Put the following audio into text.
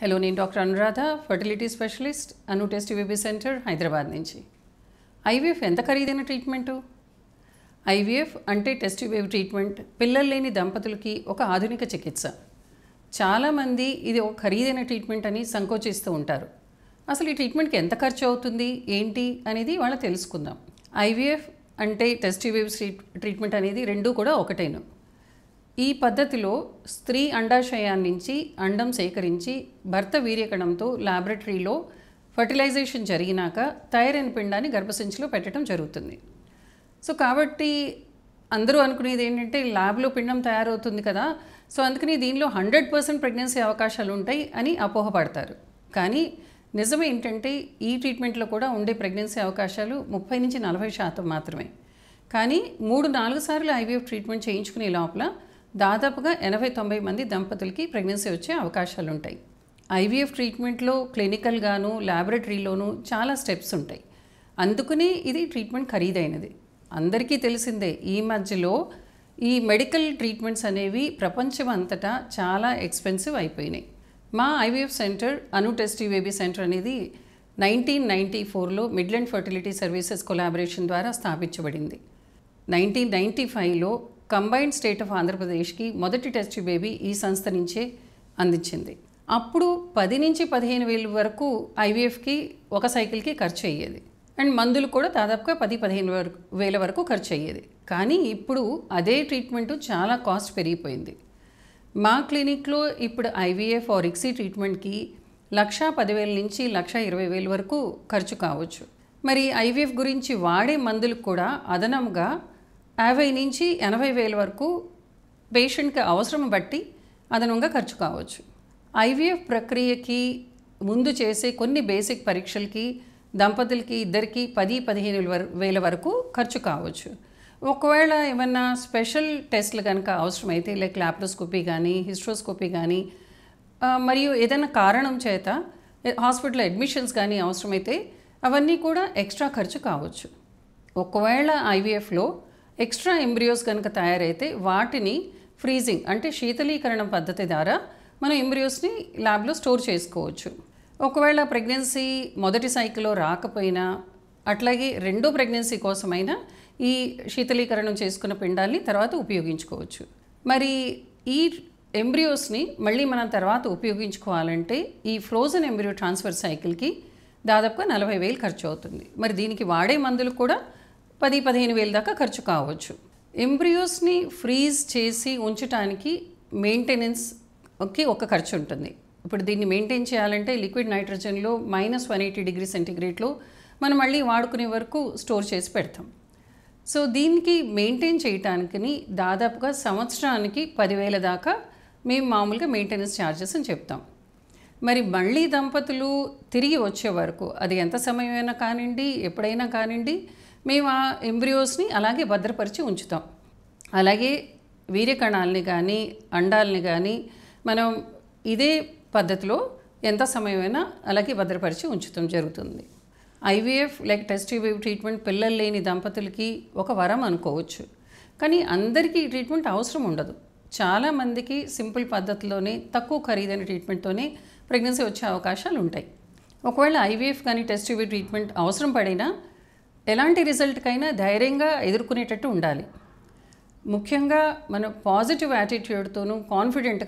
hello నేను doctor Anuradha fertility specialist Anu test యూబీ centre Hyderabad నుంచి ఐవీఎఫ్ ఎంత ఖరీదైన ట్రీట్మెంటు ఐవీఎఫ్ అంటే టెస్ట్ వేవ్ ట్రీట్మెంట్ పిల్లలు లేని దంపతులకి ఒక ఆధునిక చికిత్స చాలామంది ఇది ఒక ఖరీదైన ట్రీట్మెంట్ అని సంకోచిస్తూ ఉంటారు అసలు ఈ ట్రీట్మెంట్కి ఎంత ఖర్చు అవుతుంది ఏంటి అనేది వాళ్ళ తెలుసుకుందాం ఐవీఎఫ్ అంటే టెస్ట్ వేవ్ ట్రీట్మెంట్ అనేది రెండూ కూడా ఒకటేను ఈ పద్ధతిలో స్త్రీ అండాశయాన్ని నుంచి అండం సేకరించి భర్త వీర్యకణంతో ల్యాబొరేటరీలో ఫర్టిలైజేషన్ జరిగినాక తయారైన పిండాన్ని గర్భసంచిలో పెట్టడం జరుగుతుంది సో కాబట్టి అందరూ అనుకునేది ఏంటంటే ల్యాబ్లో పిండం తయారవుతుంది కదా సో అందుకని దీనిలో హండ్రెడ్ పర్సెంట్ ప్రెగ్నెన్సీ అవకాశాలు ఉంటాయి అని అపోహపడతారు కానీ నిజం ఏంటంటే ఈ ట్రీట్మెంట్లో కూడా ఉండే ప్రెగ్నెన్సీ అవకాశాలు ముప్పై నుంచి నలభై శాతం మాత్రమే కానీ మూడు నాలుగు సార్లు ఐవీఎఫ్ ట్రీట్మెంట్ చేయించుకునే లోపల దాదాపుగా ఎనభై తొంభై మంది దంపతులకి ప్రెగ్నెన్సీ వచ్చే అవకాశాలు ఉంటాయి ఐవీఎఫ్ ట్రీట్మెంట్లో క్లినికల్గాను ల్యాబొరేటరీలోనూ చాలా స్టెప్స్ ఉంటాయి అందుకనే ఇది ట్రీట్మెంట్ ఖరీదైనది అందరికీ తెలిసిందే ఈ మధ్యలో ఈ మెడికల్ ట్రీట్మెంట్స్ అనేవి ప్రపంచం అంతటా చాలా ఎక్స్పెన్సివ్ అయిపోయినాయి మా IVF centre Anu test baby centre అనేది నైన్టీన్ నైంటీ ఫోర్లో మిడ్లండ్ ఫర్టిలిటీ సర్వీసెస్ కొలాబరేషన్ ద్వారా స్థాపించబడింది నైన్టీన్ నైంటీ ఫైవ్లో కంబైన్డ్ స్టేట్ ఆఫ్ ఆంధ్రప్రదేశ్కి మొదటి టెస్ట్ బేబీ ఈ సంస్థ నుంచే అందించింది అప్పుడు పది నుంచి పదిహేను వేలు వరకు ఐవీఎఫ్కి ఒక సైకిల్కి ఖర్చు అయ్యేది అండ్ మందులు కూడా దాదాపుగా పది పదిహేను వరకు వేల వరకు ఖర్చు అయ్యేది కానీ ఇప్పుడు అదే ట్రీట్మెంట్ చాలా కాస్ట్ పెరిగిపోయింది మా క్లినిక్లో ఇప్పుడు ఐవీఎఫ్ ఆర్ ఎక్సీ ట్రీట్మెంట్కి లక్ష పదివేల నుంచి లక్ష ఇరవై వేల వరకు ఖర్చు కావచ్చు మరి ఐవీఎఫ్ గురించి వాడే మందులు కూడా అదనంగా యాభై నుంచి ఎనభై వేల వరకు పేషెంట్కి అవసరం బట్టి అదనంగా ఖర్చు కావచ్చు ఐవీఎఫ్ ప్రక్రియకి ముందు చేసే కొన్ని బేసిక్ పరీక్షలకి దంపతులకి ఇద్దరికి పది పదిహేను వేల వరకు ఖర్చు కావచ్చు ఒకవేళ ఏమన్నా స్పెషల్ టెస్ట్లు కనుక అవసరమైతే లైక్ లాప్రోస్కోపీ కానీ హిస్ట్రోస్కోపీ కానీ మరియు ఏదైనా కారణం చేత హాస్పిటల్ అడ్మిషన్స్ కానీ అవసరమైతే అవన్నీ కూడా ఎక్స్ట్రా ఖర్చు కావచ్చు ఒకవేళ ఐవీఎఫ్లో ఎక్స్ట్రా ఎంబ్రియోస్ కనుక తయారైతే వాటిని ఫ్రీజింగ్ అంటే శీతలీకరణ పద్ధతి ద్వారా మనం ఎంబ్రియోస్ని ల్యాబ్లో స్టోర్ చేసుకోవచ్చు ఒకవేళ ప్రెగ్నెన్సీ మొదటి సైకిల్లో రాకపోయినా అట్లాగే రెండో ప్రెగ్నెన్సీ కోసమైనా ఈ శీతలీకరణం చేసుకున్న పిండాల్ని తర్వాత ఉపయోగించుకోవచ్చు మరి ఈ ఎంబ్రియోస్ని మళ్ళీ మనం తర్వాత ఉపయోగించుకోవాలంటే ఈ ఫ్రోజన్ ఎంబ్రియో ట్రాన్స్ఫర్ సైకిల్కి దాదాపుగా నలభై వేలు ఖర్చు అవుతుంది మరి దీనికి వాడే మందులు కూడా పది పదిహేను వేలు దాకా ఖర్చు కావచ్చు ఎంబ్రియోస్ని ఫ్రీజ్ చేసి ఉంచటానికి మెయింటెనెన్స్కి ఒక ఖర్చు ఉంటుంది ఇప్పుడు దీన్ని మెయింటైన్ చేయాలంటే లిక్విడ్ నైట్రోజన్లో మైనస్ వన్ ఎయిటీ డిగ్రీ సెంటిగ్రేడ్లో మనం మళ్ళీ వాడుకునే వరకు స్టోర్ చేసి పెడతాం సో దీనికి మెయింటైన్ చేయటానికి దాదాపుగా సంవత్సరానికి పదివేల దాకా మేము మామూలుగా మెయింటెనెన్స్ ఛార్జెస్ అని చెప్తాం మరి మళ్ళీ దంపతులు తిరిగి వచ్చే వరకు అది ఎంత సమయమైనా కానివ్వండి ఎప్పుడైనా కానివ్వండి మేము ఆ ఎంబ్రియోస్ని అలాగే భద్రపరిచి ఉంచుతాం అలాగే వీర్యకణాలని కానీ అండాలని కానీ మనం ఇదే పద్ధతిలో ఎంత సమయమైనా అలాగే భద్రపరిచి ఉంచడం జరుగుతుంది IVF like test tube treatment పిల్లలు లేని దంపతులకి ఒక వరం అనుకోవచ్చు కానీ అందరికీ ఈ ట్రీట్మెంట్ అవసరం ఉండదు చాలామందికి సింపుల్ పద్ధతిలోనే తక్కువ ఖరీదైన ట్రీట్మెంట్తోనే ప్రెగ్నెన్సీ వచ్చే అవకాశాలు ఉంటాయి ఒకవేళ ఐవీఎఫ్ కానీ టెస్ట్ ట్యూబ్ ట్రీట్మెంట్ అవసరం పడినా ఎలాంటి రిజల్ట్కైనా ధైర్యంగా ఎదుర్కొనేటట్టు ఉండాలి ముఖ్యంగా మన పాజిటివ్ యాటిట్యూడ్తోనూ కాన్ఫిడెంట్గా